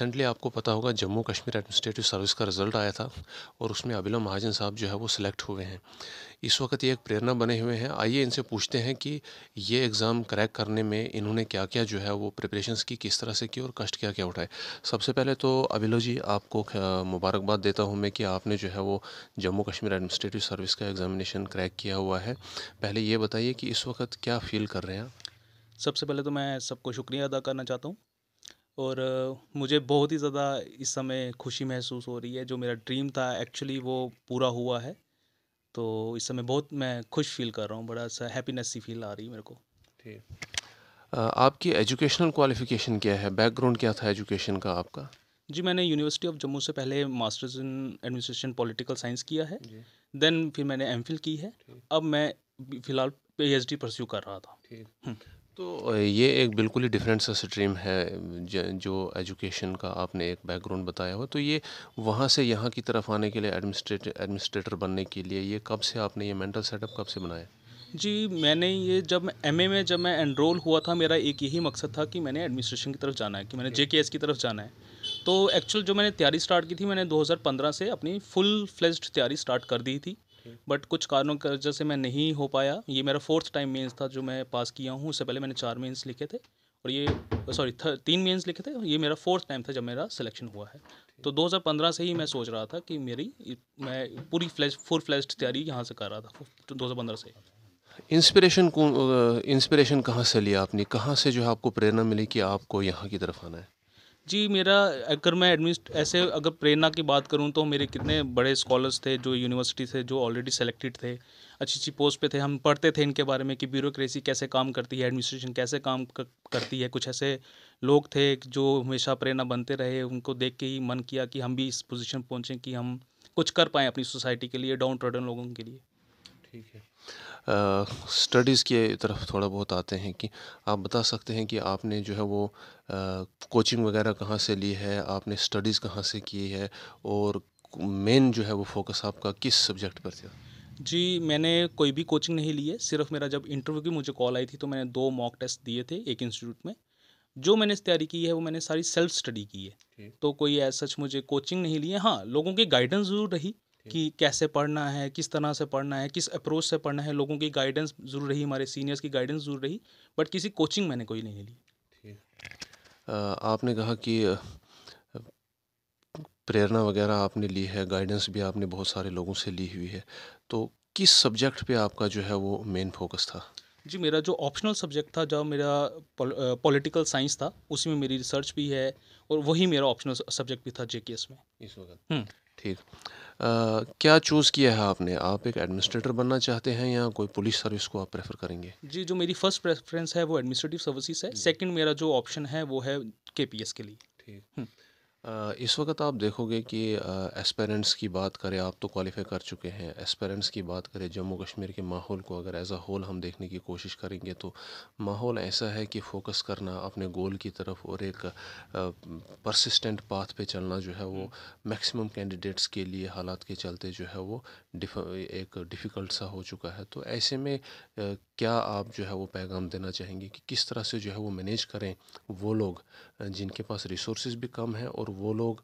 Recently आपको पता होगा जम्मू कश्मीर एडमिनिस्ट्रेटिव सर्विस का रिजल्ट आया था और उसमें अबिला महाजन साहब जो है वो सिलेक्ट हुए हैं इस वक्त ये एक प्रेरणा बने हुए हैं आइए इनसे पूछते हैं कि ये एग्ज़ाम क्रैक करने में इन्होंने क्या क्या जो है वो प्रिपरेशंस की किस तरह से की और कष्ट क्या क्या उठाए सबसे पहले तो अबिलो जी आपको मुबारकबाद देता हूँ मैं कि आपने जो है वो जम्मू कश्मीर एडमिनिस्ट्रेटिव सर्विस का एग्ज़ामिनेशन क्रैक किया हुआ है पहले ये बताइए कि इस वक्त क्या फील कर रहे हैं सबसे पहले तो मैं सबको शुक्रिया अदा करना चाहता हूँ और मुझे बहुत ही ज़्यादा इस समय खुशी महसूस हो रही है जो मेरा ड्रीम था एक्चुअली वो पूरा हुआ है तो इस समय बहुत मैं खुश फील कर रहा हूँ बड़ा सा हैप्पीनेस सी फील आ रही है मेरे को ठीक आपकी एजुकेशनल क्वालिफ़िकेशन क्या है बैकग्राउंड क्या था एजुकेशन का आपका जी मैंने यूनिवर्सिटी ऑफ जम्मू से पहले masters in administration political science किया है देन फिर मैंने एम की है अब मैं फ़िलहाल पी एच डी परस्यू कर रहा था हम्म। तो ये एक बिल्कुल ही डिफरेंट सा स्ट्रीम है जो एजुकेशन का आपने एक बैकग्राउंड बताया हुआ तो ये वहाँ से यहाँ की तरफ आने के लिए एडमिनिस्ट्रेट एडमिनिस्ट्रेटर बनने के लिए ये कब से आपने ये मेंटल सेटअप कब से बनाया जी मैंने ये जब ए में जब मैं एनरोल हुआ था मेरा एक यही मकसद था कि मैंने एडमिनिस्ट्रेशन की तरफ जाना है कि मैंने जे की तरफ जाना है तो एक्चुअल जो मैंने तैयारी स्टार्ट की थी मैंने 2015 से अपनी फुल फ्लेज्ड तैयारी स्टार्ट कर दी थी बट कुछ कारणों की वजह से मैं नहीं हो पाया ये मेरा फोर्थ टाइम मेंस था जो मैं पास किया हूँ उससे पहले मैंने चार मेंस लिखे थे और ये सॉरी तीन मेंस लिखे थे ये मेरा फोर्थ टाइम था जब मेरा सिलेक्शन हुआ है तो 2015 से ही मैं सोच रहा था कि मेरी मैं पूरी फ्लैश फुल फ्लैश तैयारी यहाँ से कर रहा था तो दो से इंस्पिरेशन को इंस्पिरेशन कहाँ से लिया आपने कहाँ से जो है आपको प्रेरणा मिली कि आपको यहाँ की तरफ आना है जी मेरा अगर मैं एडमिनिस्ट ऐसे अगर प्रेरणा की बात करूं तो मेरे कितने बड़े स्कॉलर्स थे जो यूनिवर्सिटी से जो ऑलरेडी सेलेक्टेड थे अच्छी अच्छी पोस्ट पे थे हम पढ़ते थे इनके बारे में कि ब्यूरोक्रेसी कैसे काम करती है एडमिनिस्ट्रेशन कैसे काम करती है कुछ ऐसे लोग थे जो हमेशा प्रेरणा बनते रहे उनको देख के ही मन किया कि हम भी इस पोजिशन पहुँचें कि हम कुछ कर पाएँ अपनी सोसाइटी के लिए डाउन ट्रोडन लोगों के लिए ठीक है स्टडीज़ के तरफ थोड़ा बहुत आते हैं कि आप बता सकते हैं कि आपने जो है वो कोचिंग वगैरह कहाँ से ली है आपने स्टडीज़ कहाँ से की है और मेन जो है वो फोकस आपका किस सब्जेक्ट पर था जी मैंने कोई भी कोचिंग नहीं ली है सिर्फ मेरा जब इंटरव्यू की मुझे कॉल आई थी तो मैंने दो मॉक टेस्ट दिए थे एक इंस्टीट्यूट में जो मैंने तैयारी की है वो मैंने सारी सेल्फ स्टडी की है तो कोई ऐसा सच मुझे कोचिंग नहीं ली है हाँ लोगों की गाइडेंस ज़रूर रही कि कैसे पढ़ना है किस तरह से पढ़ना है किस अप्रोच से पढ़ना है लोगों की गाइडेंस जरूर रही हमारे सीनियर्स की गाइडेंस जरूर रही बट किसी कोचिंग मैंने कोई नहीं ली आपने कहा कि प्रेरणा वगैरह आपने ली है गाइडेंस भी आपने बहुत सारे लोगों से ली हुई है तो किस सब्जेक्ट पे आपका जो है वो मेन फोकस था जी मेरा जो ऑप्शनल सब्जेक्ट था जब मेरा पॉलिटिकल साइंस था उसी में मेरी रिसर्च भी है और वही मेरा ऑप्शनल सब्जेक्ट भी था एस में इस वक्त हम्म। ठीक क्या चूज़ किया है आपने आप एक एडमिनिस्ट्रेटर बनना चाहते हैं या कोई पुलिस सर्विस को आप प्रेफर करेंगे जी जो मेरी फर्स्ट प्रेफरेंस है वो एडमिनिस्ट्रेटिव सर्विसेज है सेकंड मेरा जो ऑप्शन है वो है के के लिए ठीक हम्म। इस वक्त आप देखोगे कि एस्पेरेंट्स की बात करें आप तो क्वालिफ़ाई कर चुके हैं एस्पेरेंट्स की बात करें जम्मू कश्मीर के माहौल को अगर एज़ अ होल हम देखने की कोशिश करेंगे तो माहौल ऐसा है कि फोकस करना अपने गोल की तरफ और एक परसिस्टेंट पाथ पे चलना जो है वो मैक्सिमम कैंडिडेट्स के लिए हालात के चलते जो है वो डिफ, एक डिफ़िकल्ट सा हो चुका है तो ऐसे में क्या आप जो है वो पैगाम देना चाहेंगे कि किस तरह से जो है वो मैनेज करें वो लोग जिनके पास रिसोर्स भी कम हैं और वो लोग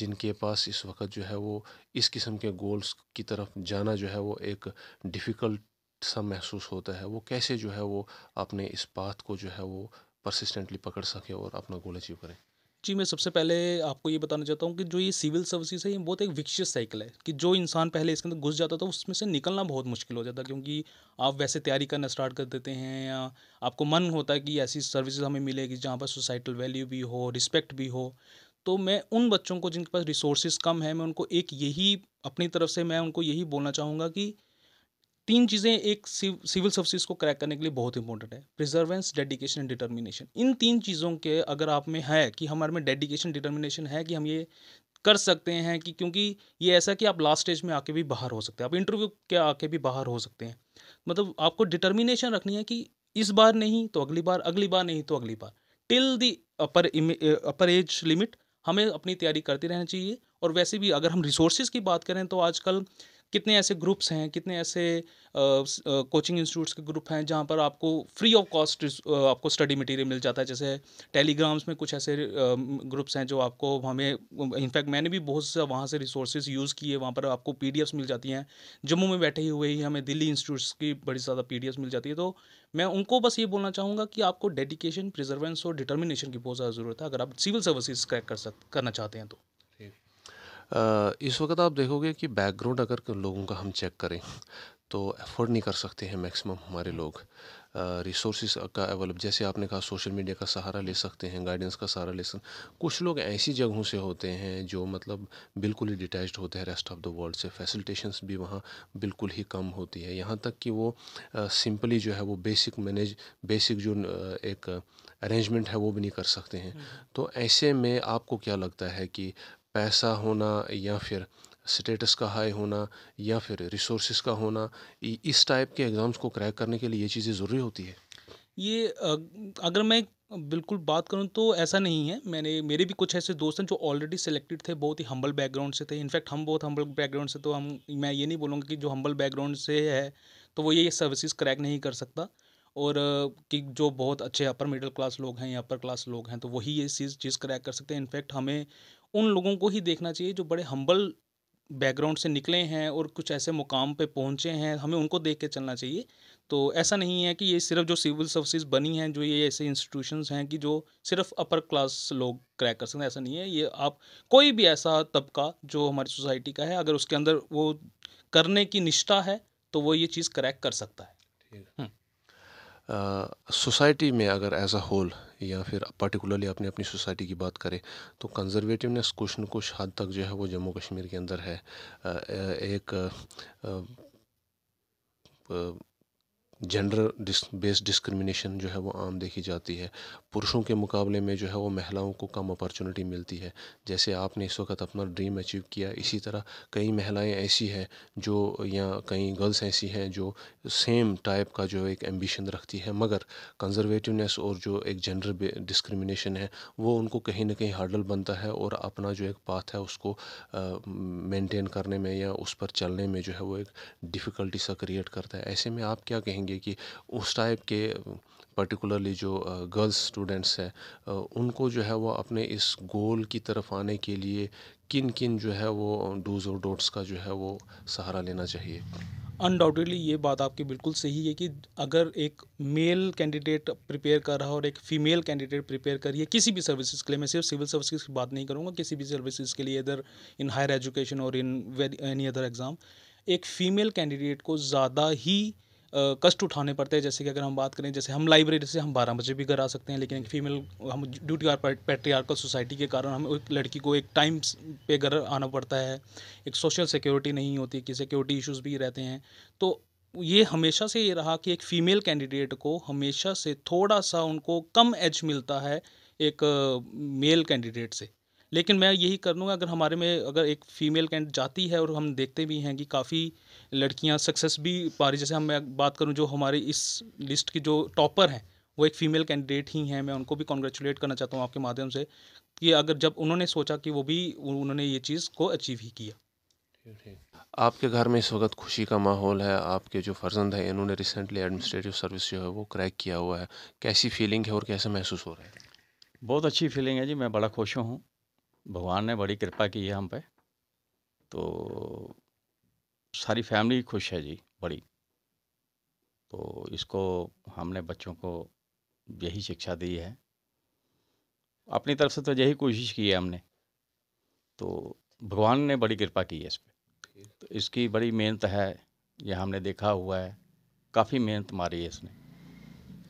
जिनके पास इस वक्त जो है वो इस किस्म के गोल्स की तरफ जाना जो है वो एक डिफ़िकल्ट सा महसूस होता है वो कैसे जो है वो अपने इस बात को जो है वो परसिस्टेंटली पकड़ सकें और अपना गोल अचीव करें जी मैं सबसे पहले आपको ये बताना चाहता हूँ कि जो ये सिविल सर्विसेज है ये बहुत एक विकसित साइकिल है कि जो इंसान पहले इसके अंदर घुस जाता था उसमें से निकलना बहुत मुश्किल हो जाता क्योंकि आप वैसे तैयारी करना स्टार्ट कर देते हैं या आपको मन होता है कि ऐसी सर्विसेज हमें मिलेगी जहाँ पर सोसाइटल वैल्यू भी हो रिस्पेक्ट भी हो तो मैं उन बच्चों को जिनके पास रिसोर्सेज कम है मैं उनको एक यही अपनी तरफ से मैं उनको यही बोलना चाहूँगा कि तीन चीज़ें एक सिविल सर्विस को क्रैक करने के लिए बहुत इंपॉर्टेंट है प्रिजर्वेंस डेडिकेशन एंड डिटर्मिनेशन इन तीन चीज़ों के अगर आप में है कि हमारे में डेडिकेशन डिटर्मिनेशन है कि हम ये कर सकते हैं कि क्योंकि ये ऐसा कि आप लास्ट स्टेज में आके भी बाहर हो सकते हैं आप इंटरव्यू के आके भी बाहर हो सकते हैं मतलब आपको डिटर्मिनेशन रखनी है कि इस बार नहीं तो अगली बार अगली बार नहीं तो अगली बार till the upper upper age limit हमें अपनी तैयारी करते रहना चाहिए और वैसे भी अगर हम रिसोर्सेज की बात करें तो आजकल कितने ऐसे ग्रुप्स हैं कितने ऐसे कोचिंग इंस्टीट्यूट्स के ग्रुप हैं जहाँ पर आपको फ्री ऑफ कॉस्ट आपको स्टडी मटेरियल मिल जाता है जैसे टेलीग्राम्स में कुछ ऐसे ग्रुप्स हैं जो आपको हमें इनफैक्ट मैंने भी बहुत से वहाँ से रिसोर्सेज यूज़ किए वहाँ पर आपको पी मिल जाती हैं जम्मू में बैठे हुए ही हमें दिल्ली इंस्टीट्यूट्स की बड़ी ज़्यादा पी मिल जाती है तो मैं उनको बस ये बोलना चाहूँगा कि आपको डेडिकेशन प्रिजर्वेंस और डिटर्मिनेशन की बहुत ज़्यादा ज़रूरत है अगर आप सिविल सर्विसेज क्रैक कर सक करना चाहते हैं तो इस वक्त आप देखोगे कि बैकग्राउंड अगर लोगों का हम चेक करें तो एफोर्ड नहीं कर सकते हैं मैक्सिमम हमारे लोग रिसोर्स का अवेलेब जैसे आपने कहा सोशल मीडिया का सहारा ले सकते हैं गाइडेंस का सहारा ले सकते कुछ लोग ऐसी जगहों से होते हैं जो मतलब बिल्कुल ही डिटैच होते हैं रेस्ट ऑफ द वर्ल्ड से फैसिलिटेशंस भी वहाँ बिल्कुल ही कम होती है यहाँ तक कि वो सिंपली जो है वो बेसिक मैनेज बेसिक जो एक अरेंजमेंट है वो भी नहीं कर सकते हैं हम्म। तो ऐसे में आपको क्या लगता है कि पैसा होना या फिर स्टेटस का हाई होना या फिर रिसोर्स का होना इस टाइप के एग्ज़ाम्स को क्रैक करने के लिए ये चीज़ें ज़रूरी होती है ये अगर मैं बिल्कुल बात करूँ तो ऐसा नहीं है मैंने मेरे भी कुछ ऐसे दोस्त हैं जो ऑलरेडी सिलेक्टेड थे बहुत ही हम्बल बैकग्राउंड से थे इनफैक्ट हम बहुत हम्बल बैकग्राउंड से तो हम मैं ये नहीं बोलूँगा कि जो हम्बल बैकग्राउंड से है तो वो ये सर्विसेज क्रैक नहीं कर सकता और कि जो बहुत अच्छे अपर मिडिल क्लास लोग हैं या अपर क्लास लोग हैं तो वही ये चीज़ चीज़ क्रैक कर सकते हैं इनफैक्ट हमें उन लोगों को ही देखना चाहिए जो बड़े हम्बल बैकग्राउंड से निकले हैं और कुछ ऐसे मुकाम पे पहुंचे हैं हमें उनको देख के चलना चाहिए तो ऐसा नहीं है कि ये सिर्फ जो सिविल सर्विसेज बनी हैं जो ये ऐसे इंस्टीट्यूशंस हैं कि जो सिर्फ अपर क्लास लोग क्रैक कर सकते हैं ऐसा नहीं है ये आप कोई भी ऐसा तबका जो हमारी सोसाइटी का है अगर उसके अंदर वो करने की निष्ठा है तो वो ये चीज़ क्रैक कर सकता है सोसाइटी में अगर एज अ होल या फिर पर्टिकुलरली आपने अपनी सोसाइटी की बात करें तो कंजर्वेटिवनेस कुछ न कुछ हद तक जो है वो जम्मू कश्मीर के अंदर है एक जेंडर डिस, बेस्ड डिस्क्रिमिनेशन जो है वो आम देखी जाती है पुरुषों के मुकाबले में जो है वो महिलाओं को कम अपॉर्चुनिटी मिलती है जैसे आपने इस वक्त अपना ड्रीम अचीव किया इसी तरह कई महिलाएं ऐसी हैं जो या कई गर्ल्स ऐसी हैं जो सेम टाइप का जो एक एम्बिशन रखती है मगर कंजर्वेटिवनेस और जो एक जेंडर डिस्क्रिमिनेशन है वो उनको कहीं ना कहीं हर्डल बनता है और अपना जो एक पाथ है उसको मेनटेन करने में या उस पर चलने में जो है वो एक डिफ़िकल्टी सा क्रिएट करता है ऐसे में आप क्या कहेंगे देखेंगे कि उस टाइप के पर्टिकुलरली जो गर्ल्स स्टूडेंट्स हैं उनको जो है वो अपने इस गोल की तरफ आने के लिए किन किन जो है वो डूज और डोट्स का जो है वो सहारा लेना चाहिए अनडाउटेडली ये बात आपकी बिल्कुल सही है कि अगर एक मेल कैंडिडेट प्रिपेयर कर रहा है और एक फीमेल कैंडिडेट प्रिपेयर कर रही है किसी भी सर्विसेज के लिए मैं सिर्फ सिविल सर्विसेज की बात नहीं करूँगा किसी भी सर्विसेज के लिए इधर इन हायर एजुकेशन और इन एनी अदर एग्ज़ाम एक फ़ीमेल कैंडिडेट को ज़्यादा ही कष्ट उठाने पड़ते हैं जैसे कि अगर हम बात करें जैसे हम लाइब्रेरी से हम बारह बजे भी घर आ सकते हैं लेकिन एक फीमेल हम ड्यूटी पेट्रियार्कल सोसाइटी के कारण हम एक लड़की को एक टाइम पे घर आना पड़ता है एक सोशल सिक्योरिटी नहीं होती कि सिक्योरिटी इश्यूज़ भी रहते हैं तो ये हमेशा से ये रहा कि एक फ़ीमेल कैंडिडेट को हमेशा से थोड़ा सा उनको कम एज मिलता है एक मेल कैंडिडेट से लेकिन मैं यही कर लूँगा अगर हमारे में अगर एक फ़ीमेल कैंड जाती है और हम देखते भी हैं कि काफ़ी लड़कियाँ सक्सेस भी पा रही जैसे हम मैं बात करूँ जो हमारी इस लिस्ट की जो टॉपर हैं वो एक फ़ीमेल कैंडिडेट ही हैं मैं उनको भी कॉन्ग्रेचुलेट करना चाहता हूँ आपके माध्यम से कि अगर जब उन्होंने सोचा कि वो भी उन्होंने ये चीज़ को अचीव ही किया आपके घर में इस वक्त खुशी का माहौल है आपके जो फर्जंद हैं इन्होंने रिसेंटली एडमिनिस्ट्रेटिव सर्विस जो है वो क्रैक किया हुआ है कैसी फीलिंग है और कैसे महसूस हो रहा है बहुत अच्छी फीलिंग है जी मैं बड़ा खुश हूँ भगवान ने बड़ी कृपा की है हम पे तो सारी फैमिली खुश है जी बड़ी तो इसको हमने बच्चों को यही शिक्षा दी है अपनी तरफ से तो यही कोशिश की है हमने तो भगवान ने बड़ी कृपा की है इस पर तो इसकी बड़ी मेहनत है यह हमने देखा हुआ है काफ़ी मेहनत मारी है इसने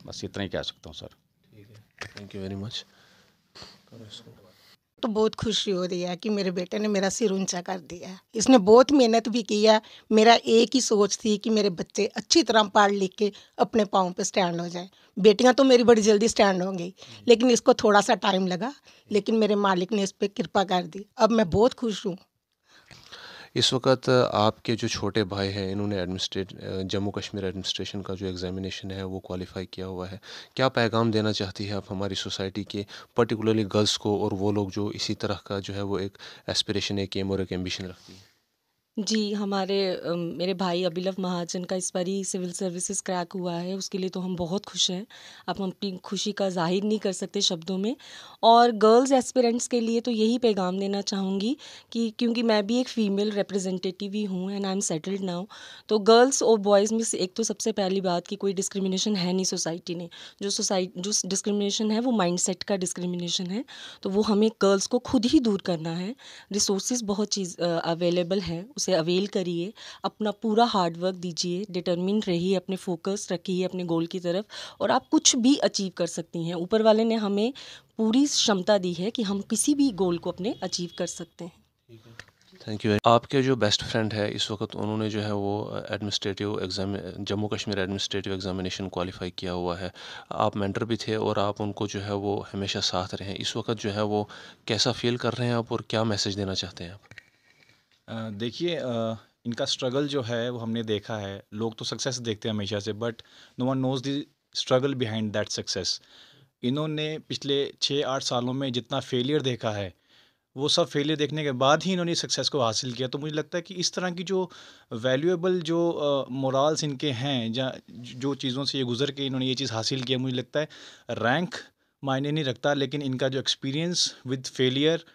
बस इतना ही कह सकता हूँ सर ठीक है थैंक यू वेरी मच तो बहुत खुशी हो रही है कि मेरे बेटे ने मेरा सिर ऊंचा कर दिया इसने बहुत मेहनत भी की है मेरा एक ही सोच थी कि मेरे बच्चे अच्छी तरह पढ़ लिख के अपने पाँव पे स्टैंड हो जाए बेटियां तो मेरी बड़ी जल्दी स्टैंड हो गई लेकिन इसको थोड़ा सा टाइम लगा लेकिन मेरे मालिक ने इस पर कृपा कर दी अब मैं बहुत खुश हूँ इस वक्त आपके जो छोटे भाई हैं इन्होंने एडमिनिस्ट्रेट जम्मू कश्मीर एडमिनिस्ट्रेशन का जो एग्ज़ामिनेशन है वो क्वालिफ़ाई किया हुआ है क्या पैगाम देना चाहती है आप हमारी सोसाइटी के पर्टिकुलरली गर्ल्स को और वो लोग जो इसी तरह का जो है वो एक एस्परेशन एक एम और एक एम्बिशन रखती हैं जी, हमारे मेरे भाई अभिलव महाजन का इस बारी सिविल सर्विसेज़ क्रैक हुआ है, उसके लिए तो हम बहुत खुश हैं। आप हम अपनी खुशी का ज़ाहिर नहीं कर सकते शब्दों में और गर्ल्स एस्पिरेंट्स के लिए तो यही पैगाम देना चाहूँगी कि क्योंकि मैं भी एक फ़ीमेल रिप्रेजेंटेटिव ही हूँ and I am settled now. तो गर्ल्स और बॉयज़ में से एक तो सबसे पहली बात कि कोई डिस्क्रिमिनेशन है नहीं सोसाइटी ने जो सोसाइ जो डिस्क्रिमिनेशन है वो माइंड का डिस्क्रिमिनेशन है, तो वो हमें गर्ल्स को खुद ही दूर करना है। रिसोर्सेज़ बहुत चीज़ अवेलेबल हैं। उसे अवेल करिए अपना पूरा हार्डवर्क दीजिए डिटर्मिन रहिए अपने फोकस रखिए अपने गोल की तरफ और आप कुछ भी अचीव कर सकती हैं ऊपर वाले ने हमें पूरी क्षमता दी है कि हम किसी भी गोल को अपने अचीव कर सकते हैं थैंक यू आपके जो बेस्ट फ्रेंड है इस वक्त उन्होंने जो है वो administrative exam Jammu Kashmir administrative examination qualify किया हुआ है आप मेंटर भी थे और आप उनको जो है वो हमेशा साथ रहे हैं इस वक्त जो है वो कैसा फील कर रहे हैं आप और क्या मैसेज देना चाहते हैं आप देखिए इनका स्ट्रगल जो है वो हमने देखा है लोग तो सक्सेस देखते हैं हमेशा से but no one knows the struggle behind that success इन्होंने पिछले छः आठ सालों में जितना फेलियर देखा है वो सब फेलियर देखने के बाद ही इन्होंने सक्सेस को हासिल किया तो मुझे लगता है कि इस तरह की जो वैल्यूएबल जो मोरल्स इनके हैं या जो चीज़ों से ये गुजर के इन्होंने ये चीज़ हासिल किया मुझे लगता है रैंक मायने नहीं रखता लेकिन इनका जो एक्सपीरियंस विद फेलियर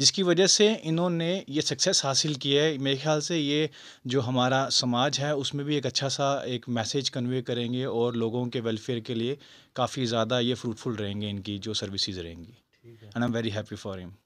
जिसकी वजह से इन्होंने ये सक्सेस हासिल की है मेरे ख्याल से ये जो हमारा समाज है उसमें भी एक अच्छा सा एक मैसेज कन्वे करेंगे और लोगों के वेलफेयर के लिए काफ़ी ज़्यादा ये फ्रूटफुल रहेंगे इनकी जो सर्विसेज रहेंगी and I am very happy for him